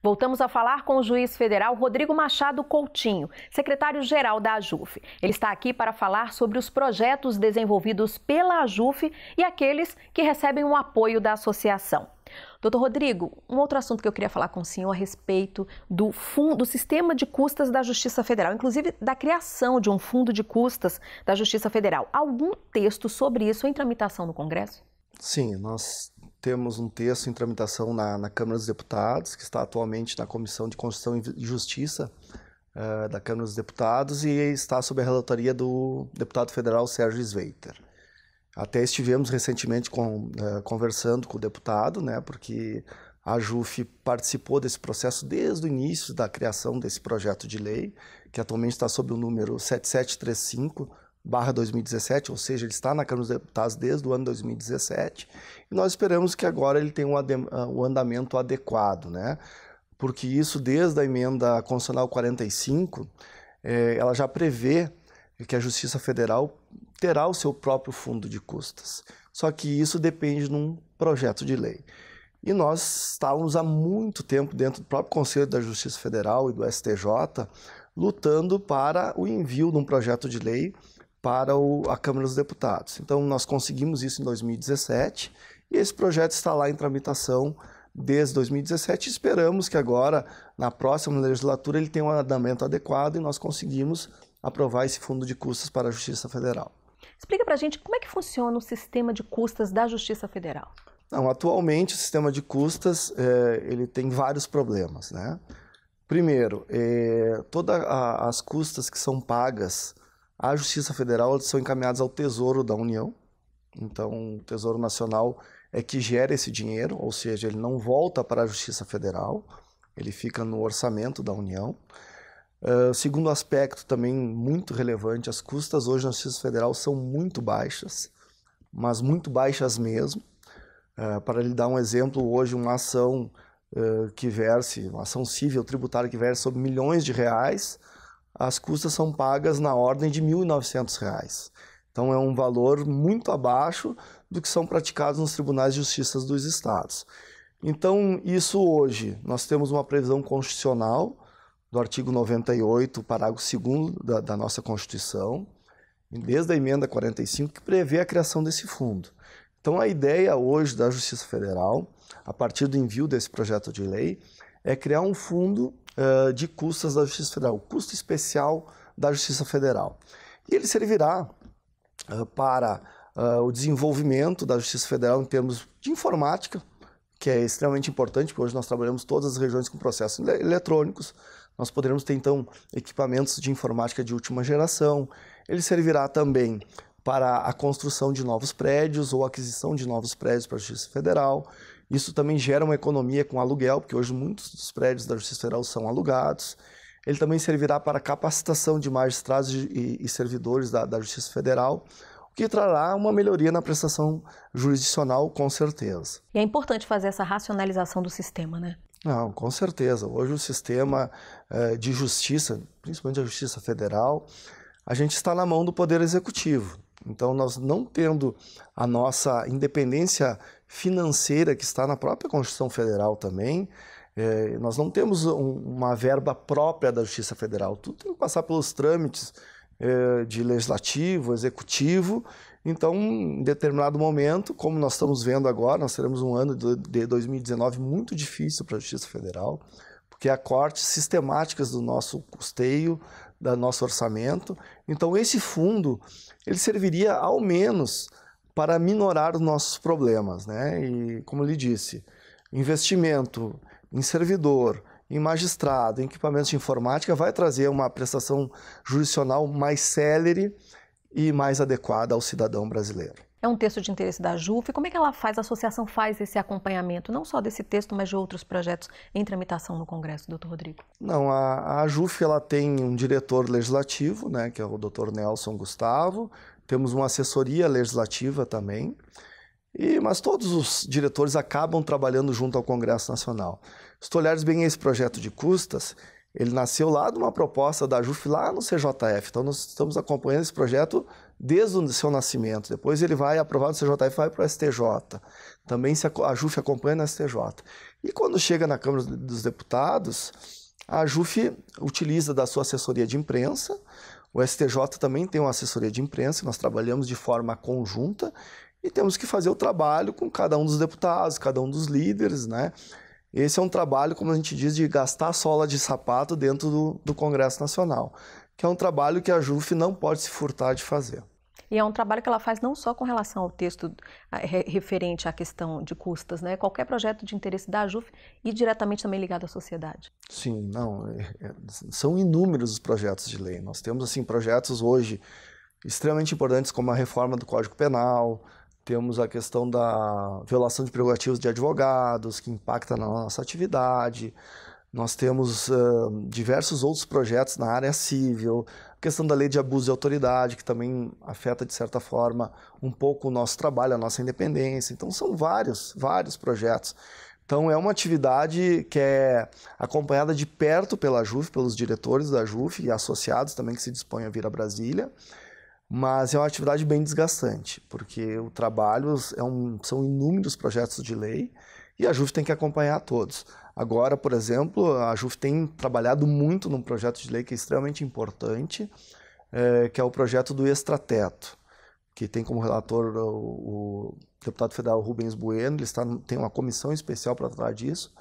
Voltamos a falar com o juiz federal Rodrigo Machado Coutinho, secretário-geral da AJUF. Ele está aqui para falar sobre os projetos desenvolvidos pela AJUF e aqueles que recebem o apoio da associação. Doutor Rodrigo, um outro assunto que eu queria falar com o senhor a respeito do, fundo, do sistema de custas da Justiça Federal, inclusive da criação de um fundo de custas da Justiça Federal. Algum texto sobre isso em tramitação no Congresso? Sim, nós temos um texto em tramitação na, na, Câmara dos Deputados, que está atualmente na Comissão de Constituição e Justiça uh, da Câmara dos Deputados e está sob a relatoria do deputado federal Sérgio Sveiter. Até estivemos recentemente com, uh, conversando com o deputado, né, porque a JUF participou desse processo desde o início da criação desse projeto de lei, que atualmente está sob o número 7735 barra 2017, ou seja, ele está na Câmara dos Deputados desde o ano 2017, e nós esperamos que agora ele tenha um, ah, um andamento adequado, né? porque isso desde a emenda constitucional 45, é, ela já prevê que a Justiça Federal terá o seu próprio fundo de custas. Só que isso depende de um projeto de lei. E nós estávamos há muito tempo dentro do próprio Conselho da Justiça Federal e do STJ lutando para o envio de um projeto de lei para o, a Câmara dos Deputados. Então, nós conseguimos isso em 2017 e esse projeto está lá em tramitação desde 2017. Esperamos que agora, na próxima legislatura, ele tenha um andamento adequado e nós conseguimos aprovar esse fundo de custas para a Justiça Federal. Explica para a gente como é que funciona o sistema de custas da Justiça Federal. Não, atualmente o sistema de custas eh, ele tem vários problemas, né? Primeiro, eh, todas as custas que são pagas à Justiça Federal, eles são encaminhados ao Tesouro da União. Então, o Tesouro Nacional é que gera esse dinheiro, ou seja, ele não volta para a Justiça Federal, ele fica no orçamento da União. Uh, segundo aspecto também muito relevante, as custas hoje na Justiça Federal são muito baixas, mas muito baixas mesmo. Uh, para lhe dar um exemplo, hoje uma ação uh, que verse, uma ação civil tributária que verse sobre milhões de reais, as custas são pagas na ordem de R$ 1.900. Então é um valor muito abaixo do que são praticados nos tribunais de justiça dos estados. Então, isso hoje, nós temos uma previsão constitucional do artigo 98, parágrafo 2 da, da nossa Constituição, desde a emenda 45, que prevê a criação desse fundo. Então, a ideia hoje da Justiça Federal, a partir do envio desse projeto de lei, é criar um fundo eh, de custas da Justiça Federal, o custo especial da Justiça Federal. E ele servirá uh, para uh, o desenvolvimento da Justiça Federal em termos de informática, que é extremamente importante, porque hoje nós trabalhamos todas as regiões com processos eletrônicos. Nós poderemos ter, então, equipamentos de informática de última geração. Ele servirá também para a construção de novos prédios ou aquisição de novos prédios para a Justiça Federal. Isso também gera uma economia com aluguel, porque hoje muitos dos prédios da Justiça Federal são alugados. Ele também servirá para capacitação de magistrados e, e servidores da, da Justiça Federal, o que trará uma melhoria na prestação jurisdicional, com certeza. E é importante fazer essa racionalização do sistema, né? Não, com certeza. Hoje o sistema é, de justiça, principalmente a justiça federal, a gente está na mão do Poder Executivo. Então, nós não tendo a nossa independência financeira, que está na própria Constituição Federal também, é, nós não temos um, uma verba própria da Justiça Federal. Tudo tem que passar pelos trâmites é, de legislativo, executivo. Então, em determinado momento, como nós estamos vendo agora, nós teremos um ano de 2019 muito difícil para a Justiça Federal, porque há cortes sistemáticas do nosso custeio, do nosso orçamento. Então, esse fundo ele serviria ao menos para minorar os nossos problemas, né? E como ele disse, investimento em servidor, em magistrado, em equipamentos de informática vai trazer uma prestação jurisdicional mais célere e mais adequada ao cidadão brasileiro. É um texto de interesse da JUF. Como é que ela faz, a associação faz esse acompanhamento, não só desse texto, mas de outros projetos em tramitação no Congresso, doutor Rodrigo? Não, a, a JUF ela tem um diretor legislativo, né, que é o doutor Nelson Gustavo. Temos uma assessoria legislativa também. E, mas todos os diretores acabam trabalhando junto ao Congresso Nacional. Se tu olhares bem esse projeto de custas, ele nasceu lá de uma proposta da JUF lá no CJF. Então, nós estamos acompanhando esse projeto desde o seu nascimento. Depois ele vai aprovado no CJF, vai para o STJ. Também se, a JUF acompanha no STJ. E quando chega na Câmara dos Deputados, a JUF utiliza da sua assessoria de imprensa. O STJ também tem uma assessoria de imprensa, nós trabalhamos de forma conjunta e temos que fazer o trabalho com cada um dos deputados, cada um dos líderes, né? Esse é um trabalho, como a gente diz, de gastar sola de sapato dentro do, do Congresso Nacional, que é um trabalho que a JUF não pode se furtar de fazer. E é um trabalho que ela faz não só com relação ao texto referente à questão de custas, né? Qualquer projeto de interesse da JUF e diretamente também ligado à sociedade. Sim, não, é, é, são inúmeros os projetos de lei. Nós temos assim projetos hoje extremamente importantes como a reforma do Código Penal, temos a questão da violação de prerrogativas de advogados, que impacta na nossa atividade. Nós temos uh, diversos outros projetos na área civil, a questão da lei de abuso de autoridade, que também afeta, de certa forma, um pouco o nosso trabalho, a nossa independência. Então, são vários, vários projetos. Então, é uma atividade que é acompanhada de perto pela JUF, pelos diretores da JUF e associados também que se dispõem a vir a Brasília mas é uma atividade bem desgastante, porque o trabalho é um, são inúmeros projetos de lei e a JUF tem que acompanhar todos. Agora, por exemplo, a JUF tem trabalhado muito num projeto de lei que é extremamente importante, é, que é o projeto do extrateto, que tem como relator o, o deputado federal Rubens Bueno, ele está, tem uma comissão especial para tratar disso.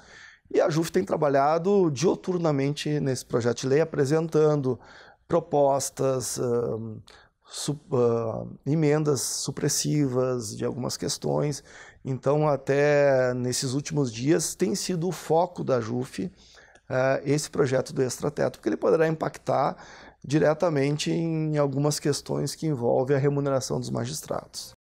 E a JUF tem trabalhado dioturnamente nesse projeto de lei, apresentando propostas uh, emendas supressivas de algumas questões. Então, até nesses últimos dias, tem sido o foco da JUF uh, ah, esse projeto do extrateto, porque ele poderá impactar diretamente em algumas questões que envolvem a remuneração dos magistrados.